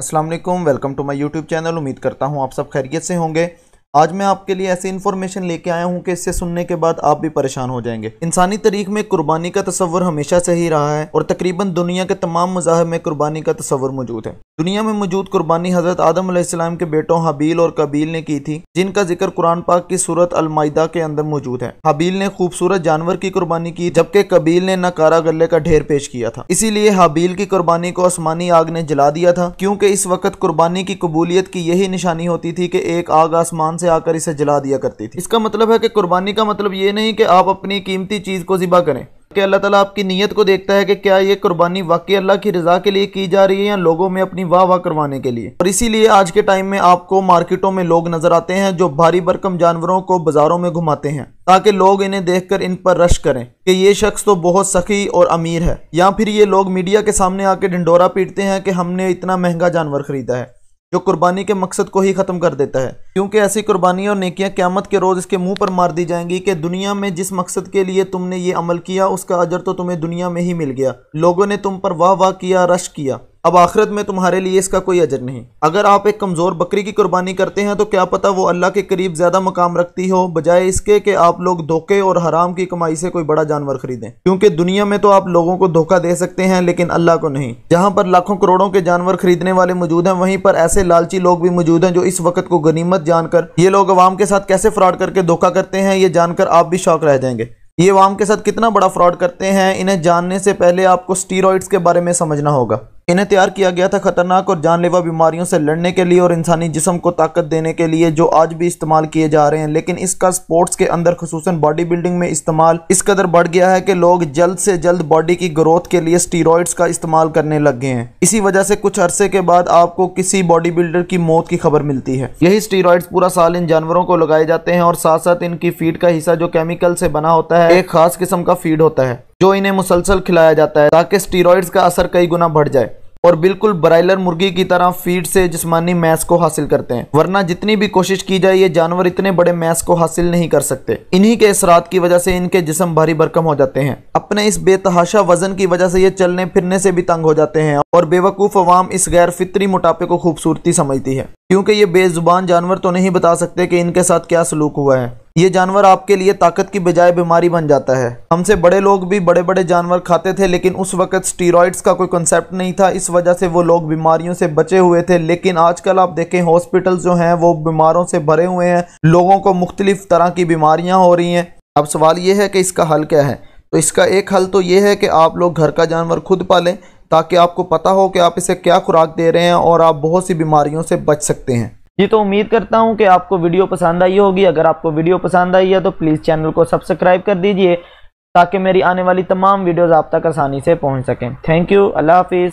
Aslam welcome to my YouTube channel उम्मीद करता हूँ आप सब खैरियत से होंगे आज मैं आपके लिए ऐसी इन्फॉर्मेशन लेके आया हूँ कि इससे सुनने के बाद आप भी परेशान हो जाएंगे इंसानी तरीक़ में कुर्बानी का तस्वर हमेशा से ही रहा है और तकरीबन दुनिया के तमाम मजाहब में कुर्बानी का तस्वर मौजूद है दुनिया में मौजूद कुर्बानी हजरत आदम आसमाम के बेटों हबील और कबील ने की थी जिनका जिक्र कुरान पाक की सूरत अलमायदा के अंदर मौजूद है हबील ने खूबसूरत जानवर की कुर्बानी की जबकि कबील ने नकारा गले का ढेर पेश किया था इसीलिए हबील की कुर्बानी को आसमानी आग ने जला दिया था क्योंकि इस वक्त कुर्बानी की कबूलियत की यही निशानी होती थी कि एक आग आसमान से आकर इसे जला दिया करती थी इसका मतलब है कि कुर्बानी का मतलब ये नहीं कि आप अपनी कीमती चीज़ को ज़िबा करें कि अल्लाह ताला आपकी नीयत को देखता है कि क्या ये कुर्बानी वाकई अल्लाह की रजा के लिए की जा रही है या लोगों में अपनी वाह वाह करवाने के लिए और इसीलिए आज के टाइम में आपको मार्केटों में लोग नजर आते हैं जो भारी भरकम जानवरों को बाजारों में घुमाते हैं ताकि लोग इन्हें देखकर इन पर रश करें कि ये शख्स तो बहुत सखी और अमीर है या फिर ये लोग मीडिया के सामने आके ढंडोरा पीटते हैं कि हमने इतना महंगा जानवर खरीदा है जो कुर्बानी के मकसद को ही ख़त्म कर देता है क्योंकि ऐसी कुर्बानी और नेकियां क्यामत के रोज़ इसके मुंह पर मार दी जाएंगी कि दुनिया में जिस मकसद के लिए तुमने ये अमल किया उसका अजर तो तुम्हें दुनिया में ही मिल गया लोगों ने तुम पर वाह वाह किया रश किया अब आखिरत में तुम्हारे लिए इसका कोई अजर नहीं अगर आप एक कमज़ोर बकरी की कुर्बानी करते हैं तो क्या पता वो अल्लाह के करीब ज़्यादा मकाम रखती हो बजाय इसके कि आप लोग धोखे और हराम की कमाई से कोई बड़ा जानवर खरीदें क्योंकि दुनिया में तो आप लोगों को धोखा दे सकते हैं लेकिन अल्लाह को नहीं जहाँ पर लाखों करोड़ों के जानवर खरीदने वाले मौजूद हैं वहीं पर ऐसे लालची लोग भी मौजूद हैं जो इस वक्त को गनीमत जानकर ये लोग अवाम के साथ कैसे फ्रॉड करके धोखा करते हैं ये जानकर आप भी शौक रह जाएंगे ये वाम के साथ कितना बड़ा फ्रॉड करते हैं इन्हें जानने से पहले आपको स्टीरॉइड्स के बारे में समझना होगा इन्हें तैयार किया गया था खतरनाक और जानलेवा बीमारियों से लड़ने के लिए और इंसानी जिसम को ताकत देने के लिए जो आज भी इस्तेमाल किए जा रहे हैं लेकिन इसका स्पोर्ट्स के अंदर खसूस बॉडी बिल्डिंग में इस्तेमाल इस कदर बढ़ गया है कि लोग जल्द से जल्द बॉडी की ग्रोथ के लिए स्टीरोड्स का इस्तेमाल करने लग गए हैं इसी वजह से कुछ अरसे के बाद आपको किसी बॉडी बिल्डर की मौत की खबर मिलती है यही स्टीरोड्स पूरा साल इन जानवरों को लगाए जाते हैं और साथ साथ इनकी फीड का हिस्सा जो केमिकल से बना होता है एक खास किस्म का फीड होता है जो इन्हें मुसलसल खिलाया जाता है ताकि स्टीरोइड्स का असर कई गुना बढ़ जाए और बिल्कुल ब्रायलर मुर्गी की तरह फीड से जिसमानी मैस को हासिल करते हैं वरना जितनी भी कोशिश की जाए ये जानवर इतने बड़े मैस को हासिल नहीं कर सकते इन्हीं के असरात की वजह से इनके जिसम भारी भरकम हो जाते हैं अपने इस बेतहाशा वजन की वजह से ये चलने फिरने से भी तंग हो जाते हैं और बेवकूफ़ अवाम इस गैर फितरी मोटापे को खूबसूरती समझती है क्योंकि ये बेज़ुबान जानवर तो नहीं बता सकते कि इनके साथ क्या सलूक हुआ है ये जानवर आपके लिए ताकत की बजाय बीमारी बन जाता है हमसे बड़े लोग भी बड़े बड़े जानवर खाते थे लेकिन उस वक्त स्टीरॉइड्स का कोई कंसेप्ट नहीं था इस वजह से वो लोग बीमारियों से बचे हुए थे लेकिन आजकल आप देखें हॉस्पिटल जो हैं वो बीमारों से भरे हुए हैं लोगों को मुख्तलिफ तरह की बीमारियाँ हो रही हैं अब सवाल ये है कि इसका हल क्या है तो इसका एक हल तो ये है कि आप लोग घर का जानवर खुद पालें ताकि आपको पता हो कि आप इसे क्या खुराक दे रहे हैं और आप बहुत सी बीमारियों से बच सकते हैं जी तो उम्मीद करता हूं कि आपको वीडियो पसंद आई होगी अगर आपको वीडियो पसंद आई है तो प्लीज़ चैनल को सब्सक्राइब कर दीजिए ताकि मेरी आने वाली तमाम वीडियोज़ आप तक आसानी से पहुँच सकें थैंक यू अल्लाह हाफिज़